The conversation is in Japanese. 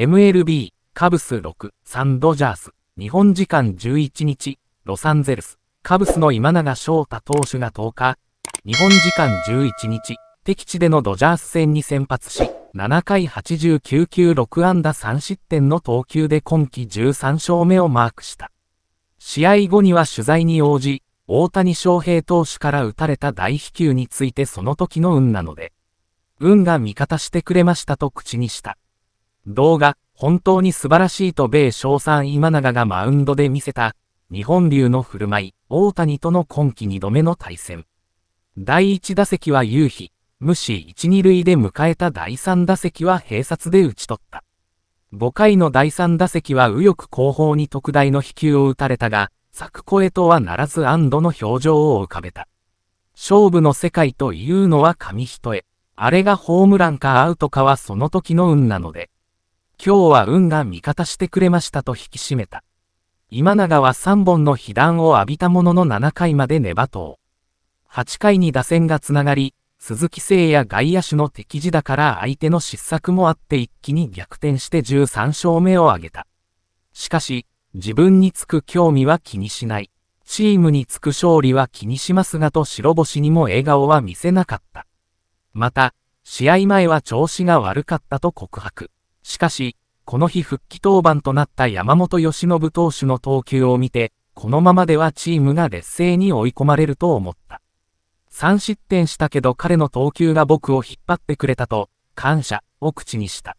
MLB、カブス6、3ドジャース、日本時間11日、ロサンゼルス、カブスの今永翔太投手が10日、日本時間11日、敵地でのドジャース戦に先発し、7回89球6安打3失点の投球で今季13勝目をマークした。試合後には取材に応じ、大谷翔平投手から打たれた大飛球についてその時の運なので、運が味方してくれましたと口にした。動画、本当に素晴らしいと米賞賛今永がマウンドで見せた、日本流の振る舞い、大谷との今季2度目の対戦。第1打席は夕日、無視1、2塁で迎えた第3打席は併殺で打ち取った。5回の第3打席は右翼後方に特大の飛球を打たれたが、柵越えとはならず安堵の表情を浮かべた。勝負の世界というのは紙一重。あれがホームランかアウトかはその時の運なので。今日は運が味方してくれましたと引き締めた。今永は3本の被弾を浴びたものの7回まで粘投。8回に打線がつながり、鈴木誠也外野手の敵地だから相手の失策もあって一気に逆転して13勝目を挙げた。しかし、自分につく興味は気にしない。チームにつく勝利は気にしますがと白星にも笑顔は見せなかった。また、試合前は調子が悪かったと告白。しかし、この日復帰登板となった山本由伸投手の投球を見て、このままではチームが劣勢に追い込まれると思った。3失点したけど彼の投球が僕を引っ張ってくれたと、感謝を口にした。